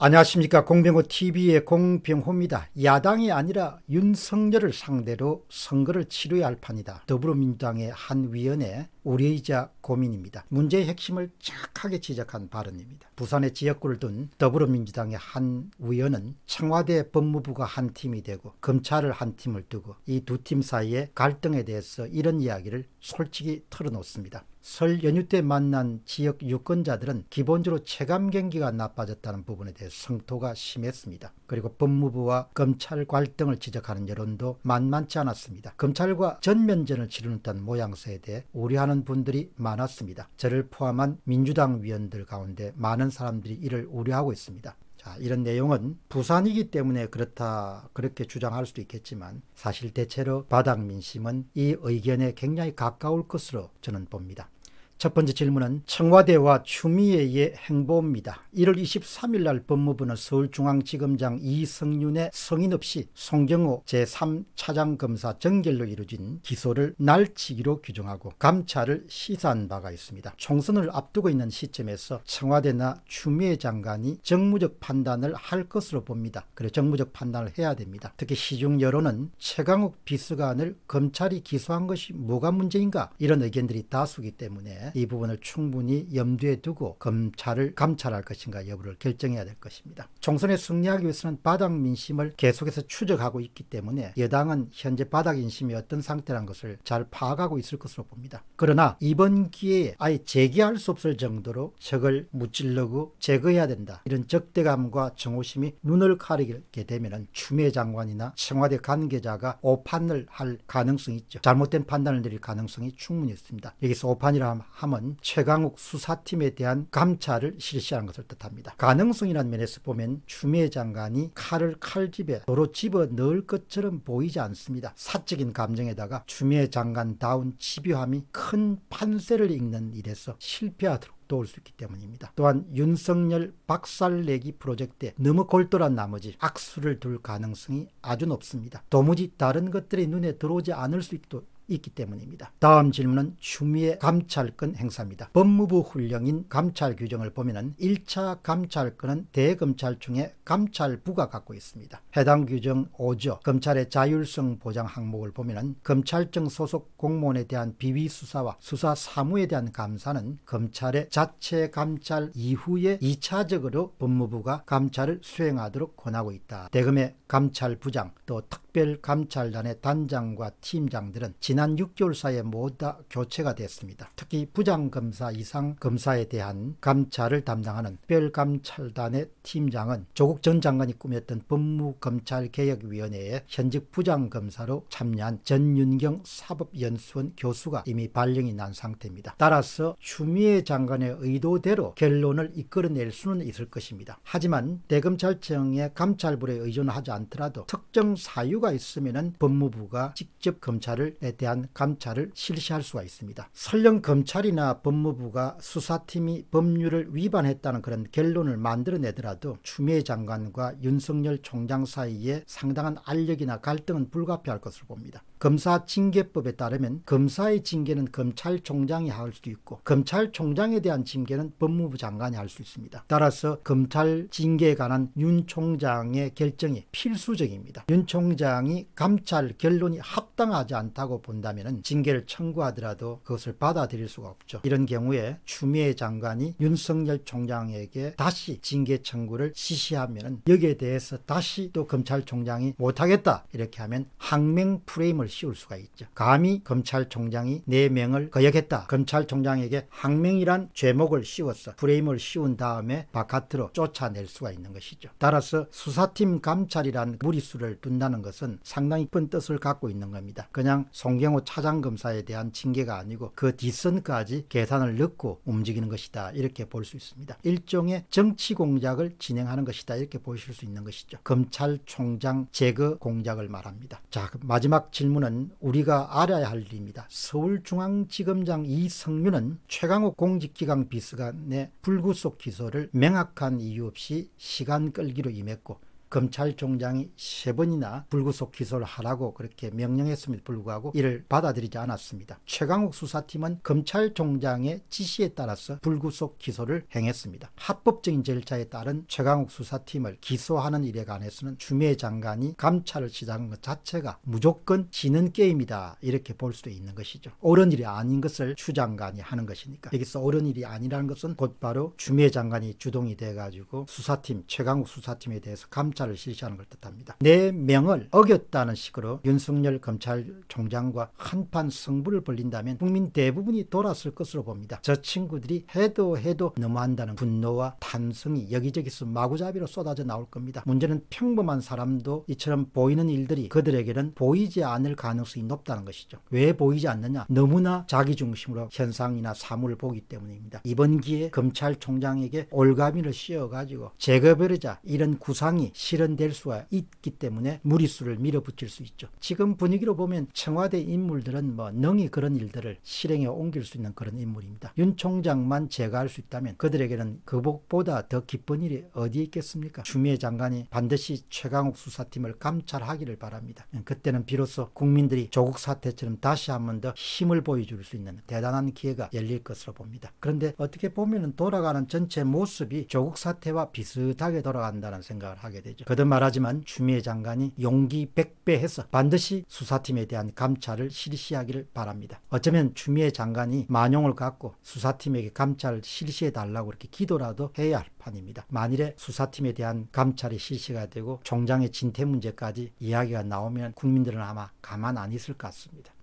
안녕하십니까 공병호 TV의 공병호입니다. 야당이 아니라 윤석열을 상대로 선거를 치러야 할 판이다. 더불어민주당의 한 위원회 우려이자 고민입니다. 문제의 핵심을 착하게 지적한 발언입니다. 부산의 지역구를 둔 더불어민주당의 한 의원은 청와대 법무부가 한 팀이 되고 검찰을 한 팀을 두고 이 두 팀 사이의 갈등에 대해서 이런 이야기를 솔직히 털어놓습니다. 설 연휴 때 만난 지역 유권자들은 기본적으로 체감 경기가 나빠졌다는 부분에 대해 성토가 심했습니다. 그리고 법무부와 검찰 갈등을 지적하는 여론도 만만치 않았습니다. 검찰과 전면전을 치르는 듯한 모양새에 대해 우려하는 하는 분들이 많았습니다. 저를 포함한 민주당 위원들 가운데 많은 사람들이 이를 우려하고 있습니다. 자, 이런 내용은 부산이기 때문에 그렇다 그렇게 주장할 수도 있겠지만 사실 대체로 바닥 민심은 이 의견에 굉장히 가까울 것으로 저는 봅니다. 첫 번째 질문은 청와대와 추미애의 행보입니다. 1월 23일 날 법무부는 서울중앙지검장 이성윤의 성인 없이 송경호 제3차장검사 정결로 이루어진 기소를 날치기로 규정하고 감찰을 시사한 바가 있습니다. 총선을 앞두고 있는 시점에서 청와대나 추미애 장관이 정무적 판단을 할 것으로 봅니다. 그래 정무적 판단을 해야 됩니다. 특히 시중 여론은 최강욱 비서관을 검찰이 기소한 것이 뭐가 문제인가 이런 의견들이 다수기 때문에 이 부분을 충분히 염두에 두고 검찰을 감찰할 것인가 여부를 결정해야 될 것입니다. 총선에 승리하기 위해서는 바닥 민심을 계속해서 추적하고 있기 때문에 여당은 현재 바닥 인심이 어떤 상태란 것을 잘 파악하고 있을 것으로 봅니다. 그러나 이번 기회에 아예 재기할 수 없을 정도로 적을 무찔러고 제거해야 된다. 이런 적대감과 정호심이 눈을 가리게 되면 추미애 장관이나 청와대 관계자가 오판을 할 가능성이 있죠. 잘못된 판단을 내릴 가능성이 충분히 있습니다. 여기서 오판이라 함은 최강욱 수사팀에 대한 감찰을 실시한 것을 뜻합니다. 가능성이라 면에서 보면 추미애 장관이 칼을 칼집에 도로 집어넣을 것처럼 보이지 않습니다. 사적인 감정에다가 추미애 장관다운 집요함이 큰 판세를 읽는 일에서 실패하도록 도울 수 있기 때문입니다. 또한 윤석열 박살내기 프로젝트에 너무 골똘한 나머지 악수를 둘 가능성이 아주 높습니다. 도무지 다른 것들이 눈에 들어오지 않을 수 있도록 있기 때문입니다. 다음 질문은 추미애 감찰권 행사입니다. 법무부 훈령인 감찰 규정을 보면 은 1차 감찰권은 대검찰청의 감찰부가 갖고 있습니다. 해당 규정 5조 검찰의 자율성 보장 항목을 보면 은 검찰청 소속 공무원에 대한 비위 수사와 수사 사무에 대한 감사는 검찰의 자체 감찰 이후에 2차적으로 법무부가 감찰을 수행하도록 권하고 있다. 대검의 감찰부장 또 특별감찰단의 단장과 팀장들은 지난 6개월 사이에 모두 다 교체가 됐습니다. 특히 부장검사 이상 검사에 대한 감찰을 담당하는 특별감찰단의 팀장은 조국 전 장관이 꾸몄던 법무검찰개혁위원회의 현직 부장검사로 참여한 전윤경 사법연수원 교수가 이미 발령이 난 상태입니다. 따라서 추미애 장관의 의도대로 결론을 이끌어낼 수는 있을 것입니다. 하지만 대검찰청의 감찰부에 의존하지 않더라도 특정 사유가 있으면 법무부가 직접 검찰에 대한 감찰을 실시할 수가 있습니다. 설령 검찰이나 법무부가 수사팀이 법률을 위반했다는 그런 결론을 만들어내더라도 추미애 장관과 윤석열 총장 사이에 상당한 알력이나 갈등은 불가피할 것으로 봅니다. 검사 징계법에 따르면 검사의 징계는 검찰총장이 할 수도 있고 검찰총장에 대한 징계는 법무부 장관이 할 수 있습니다. 따라서 검찰 징계에 관한 윤 총장의 결정이 필수적입니다. 윤 총장이 감찰 결론이 합당하지 않다고 본다면 징계를 청구하더라도 그것을 받아들일 수가 없죠. 이런 경우에 추미애 장관이 윤석열 총장에게 다시 징계 청구를 지시하면 여기에 대해서 다시 또 검찰총장이 못하겠다 이렇게 하면 항명 프레임을 책임을 씌울 수가 있죠. 감히 검찰총장이 4명을 거역했다. 검찰총장에게 항명이란 죄목을 씌웠어. 프레임을 씌운 다음에 바깥으로 쫓아낼 수가 있는 것이죠. 따라서 수사팀 감찰이란 무리수를 둔다는 것은 상당히 큰 뜻을 갖고 있는 겁니다. 그냥 송경호 차장검사에 대한 징계가 아니고 그 뒷선까지 계산을 넣고 움직이는 것이다. 이렇게 볼 수 있습니다. 일종의 정치 공작을 진행하는 것이다. 이렇게 보실 수 있는 것이죠. 검찰총장 제거 공작을 말합니다. 자, 마지막 질문 의문은 우리가 알아야 할 일입니다. 서울중앙지검장 이성윤은 최강욱 공직기강 비서관의 불구속 기소를 명확한 이유 없이 시간 끌기로 임했고 검찰총장이 세 번이나 불구속 기소를 하라고 그렇게 명령했음에도 불구하고 이를 받아들이지 않았습니다. 최강욱 수사팀은 검찰총장의 지시에 따라서 불구속 기소를 행했습니다. 합법적인 절차에 따른 최강욱 수사팀을 기소하는 일에 관해서는 주미애 장관이 감찰을 시작한 것 자체가 무조건 지는 게임이다 이렇게 볼 수도 있는 것이죠. 옳은 일이 아닌 것을 추 장관이 하는 것이니까 여기서 옳은 일이 아니라는 것은 곧바로 주미애 장관이 주동이 돼가지고 수사팀 최강욱 수사팀에 대해서 감찰 검찰을 실시하는 걸 뜻합니다. 내 네 명을 어겼다는 식으로 윤석열 검찰총장과 한판 승부를 벌린다면 국민 대부분이 돌았을 것으로 봅니다. 저 친구들이 해도 해도 너무한다는 분노와 탄성이 여기저기서 마구잡이로 쏟아져 나올 겁니다. 문제는 평범한 사람도 이처럼 보이는 일들이 그들에게는 보이지 않을 가능성이 높다는 것이죠. 왜 보이지 않느냐? 너무나 자기 중심으로 현상이나 사물을 보기 때문입니다. 이번 기회에 검찰총장에게 올가미를 씌워가지고 제거버리자 이런 구상이 실현될 수가 있기 때문에 무리수를 밀어붙일 수 있죠. 지금 분위기로 보면 청와대 인물들은 뭐 능히 그런 일들을 실행에 옮길 수 있는 그런 인물입니다. 윤 총장만 제거할 수 있다면 그들에게는 그복보다 더 기쁜 일이 어디 있겠습니까? 추미애 장관이 반드시 최강욱 수사팀을 감찰하기를 바랍니다. 그때는 비로소 국민들이 조국 사태처럼 다시 한 번 더 힘을 보여줄 수 있는 대단한 기회가 열릴 것으로 봅니다. 그런데 어떻게 보면 돌아가는 전체 모습이 조국 사태와 비슷하게 돌아간다는 생각을 하게 되죠. 되죠. 거듭 말하지만 추미애 장관이 용기 백배 해서 반드시 수사팀에 대한 감찰을 실시하기를 바랍니다. 어쩌면 추미애 장관이 만용을 갖고 수사팀에게 감찰을 실시해 달라고 이렇게 기도라도 해야 할 판입니다. 만일에 수사팀에 대한 감찰이 실시가 되고 총장의 진퇴 문제까지 이야기가 나오면 국민들은 아마 가만 안 있을 것 같습니다.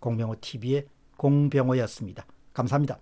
공병호 TV의 공병호였습니다. 감사합니다.